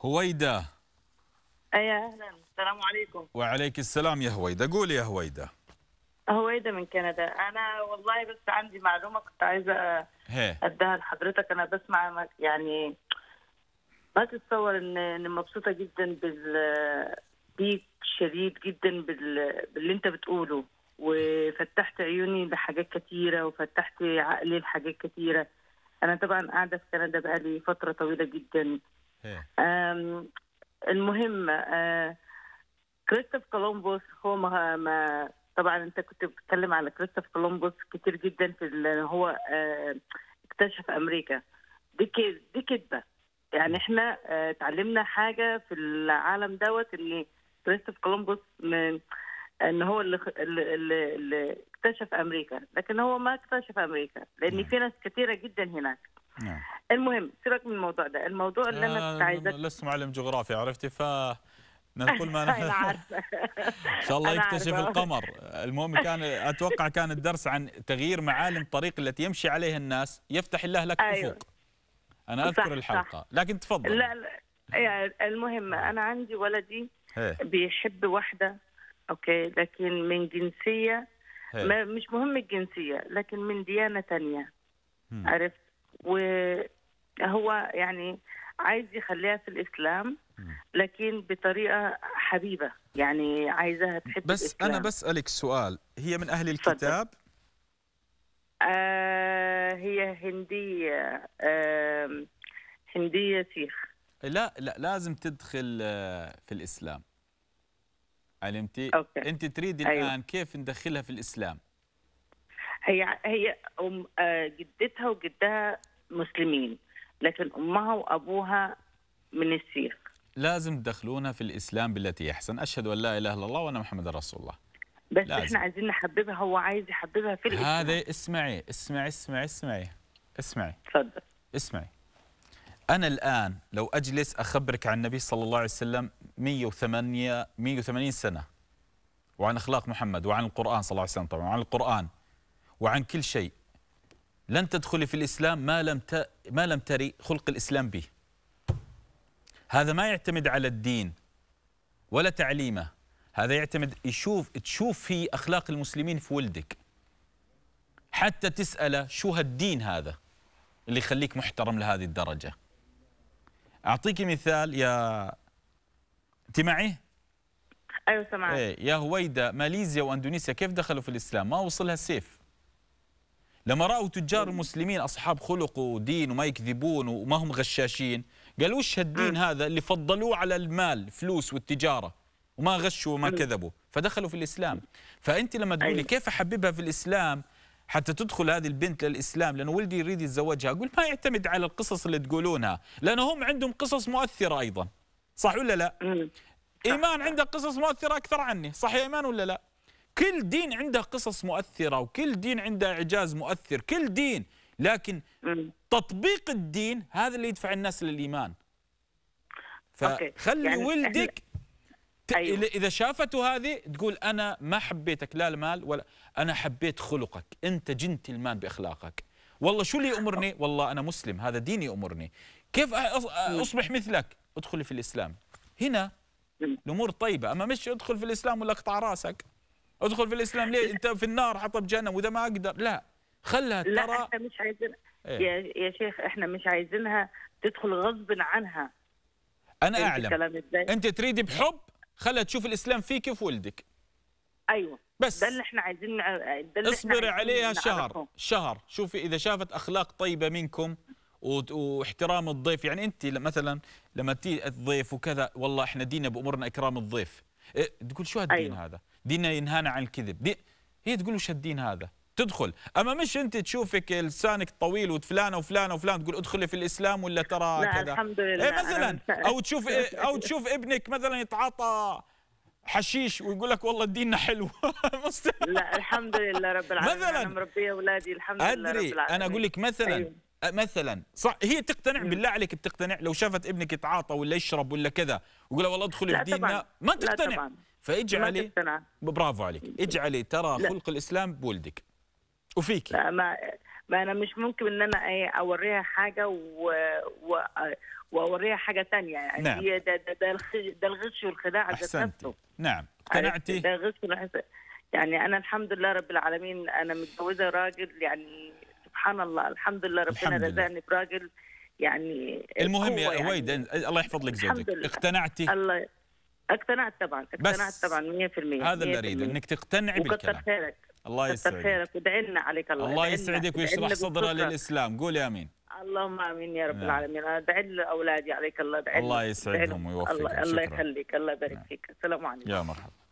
هويدا اي اهلا السلام عليكم وعليك السلام يا هويدا قولي يا هويدا هويدا من كندا انا والله بس عندي معلومه كنت عايزه اديها لحضرتك انا بسمع يعني ما تتصور ان ان مبسوطه جدا بال بيك شديد جدا بال... باللي انت بتقوله وفتحت عيوني لحاجات كتيره وفتحت عقلي لحاجات كتيره انا طبعا قاعده في كندا بقالي فتره طويله جدا إيه. المهم أه، كريستوف كولومبوس هو ما, طبعا انت كنت بتتكلم على كريستوف كولومبوس كتير جدا في اللي هو أه، اكتشف امريكا دي دي كذبه يعني احنا أه، اتعلمنا حاجه في العالم دوت ان كريستوف كولومبوس من ان هو اللي, اللي, اللي اكتشف امريكا لكن هو ما اكتشف امريكا لان في ناس كثيره جدا هناك نعم. المهم سيبك من الموضوع ده الموضوع اللي انا آه، كنت عايزه لست معلم جغرافيا عرفتي ف نقول ما نحن ان شاء الله يكتشف القمر المهم كان اتوقع كان الدرس عن تغيير معالم الطريق التي يمشي عليها الناس يفتح الله لك أيوة. افق انا اذكر صح الحلقه صح. لكن تفضل لا, لا يعني المهم نعم. انا عندي ولدي إيه. بيحب واحده اوكي لكن من جنسيه إيه. ما مش مهم الجنسيه لكن من ديانه ثانيه عرفت وهو يعني عايز يخليها في الاسلام لكن بطريقه حبيبه يعني عايزاها تحب بس الإسلام. انا بسالك سؤال هي من اهل الكتاب آه هي هنديه آه هنديه سيخ لا لا لازم تدخل آه، في الاسلام علمتي أوكي. انت تريدي أيوة. الان كيف ندخلها في الاسلام هي هي أم آه، جدتها وجدها مسلمين لكن امها وابوها من السيخ لازم تدخلونا في الاسلام بالتي احسن اشهد ان لا اله الا الله وان محمد رسول الله بس لازم. احنا عايزين نحببها هو عايز يحببها في الاسلام هذا اسمعي اسمعي اسمعي اسمعي اسمعي تفضل اسمعي انا الان لو اجلس اخبرك عن النبي صلى الله عليه وسلم 108 180 سنه وعن اخلاق محمد وعن القران صلى الله عليه وسلم طبعا وعن القران وعن كل شيء لن تدخلي في الإسلام ما لم ت... ما لم تري خلق الإسلام به هذا ما يعتمد على الدين ولا تعليمه هذا يعتمد يشوف تشوف في أخلاق المسلمين في ولدك حتى تسأله شو هالدين هذا اللي يخليك محترم لهذه الدرجة أعطيك مثال يا أنت معي؟ أيوة سمعت إيه يا هويدا ماليزيا وأندونيسيا كيف دخلوا في الإسلام؟ ما وصلها سيف لما راوا تجار المسلمين اصحاب خلق ودين وما يكذبون وما هم غشاشين قالوا وش هالدين هذا اللي فضلوه على المال فلوس والتجاره وما غشوا وما كذبوا فدخلوا في الاسلام فانت لما تقولي أيوة. كيف احببها في الاسلام حتى تدخل هذه البنت للاسلام لانه ولدي يريد يتزوجها اقول ما يعتمد على القصص اللي تقولونها لانه هم عندهم قصص مؤثره ايضا صح ولا لا ايمان عنده قصص مؤثره اكثر عني صح يا ايمان ولا لا كل دين عنده قصص مؤثرة وكل دين عنده إعجاز مؤثر كل دين لكن تطبيق الدين هذا اللي يدفع الناس للإيمان فخلي يعني ولدك أيوة. إذا شافته هذه تقول أنا ما حبيتك لا المال ولا أنا حبيت خلقك أنت جنتلمان بأخلاقك والله شو اللي يأمرني والله أنا مسلم هذا ديني يأمرني كيف أصبح مثلك ادخلي في الإسلام هنا الأمور طيبة أما مش ادخل في الإسلام ولا اقطع راسك ادخل في الاسلام ليه انت في النار حطب جهنم واذا ما اقدر لا خلها ترى لا احنا مش عايزين إيه؟ يا شيخ احنا مش عايزينها تدخل غصب عنها انا اعلم انت تريدي بحب خلها تشوف الاسلام فيك وفي ولدك ايوه بس ده اللي احنا عايزين ده اللي اصبري عليها شهر شهر شوفي اذا شافت اخلاق طيبه منكم واحترام الضيف يعني انت مثلا لما تيجي الضيف وكذا والله احنا دينا بامورنا اكرام الضيف إيه، تقول شو هالدين أيوه. هذا ديننا ينهانا عن الكذب دي هي تقول وش هالدين هذا تدخل اما مش انت تشوفك لسانك طويل وفلانه وفلانه وفلان تقول ادخلي في الاسلام ولا ترى لا كذا الحمد إيه، لله إيه مثلا او تشوف إيه او تشوف ابنك مثلا يتعاطى حشيش ويقول لك والله ديننا حلو لا الحمد لله رب العالمين مثلا انا مربيه اولادي الحمد لله رب العالمين ادري انا اقول لك مثلا أيوه. مثلا صح هي تقتنع بالله عليك بتقتنع لو شافت ابنك يتعاطى ولا يشرب ولا كذا وقول والله ادخل في ديننا ما تقتنع فاجعلي برافو عليك اجعلي ترى خلق الاسلام بولدك وفيك لا ما ما انا مش ممكن ان انا ايه اوريها حاجه و... و... واوريها حاجه ثانيه يعني نعم. هي ده ده ده, الخ... ده الغش والخداع ذات نفسه نعم اقتنعتي ده غش يعني انا الحمد لله رب العالمين انا متجوزه راجل يعني سبحان الله الحمد لله ربنا رزقني براجل يعني المهم يا اويد يعني الله يحفظ لك زوجك اقتنعتي الله اقتنعت طبعا اقتنعت طبعا 100% هذا اللي اريده انك تقتنعي بالكلام خيرك الله يسعدك خيرك ودعنا عليك الله الله يسعدك ويشرح صدره للاسلام قول امين اللهم امين يا رب نعم. العالمين ادعي لاولادي عليك الله ادعي الله يسعدهم ويوفقهم الله, الله يخليك الله يبارك نعم. فيك السلام عليكم يا مرحبا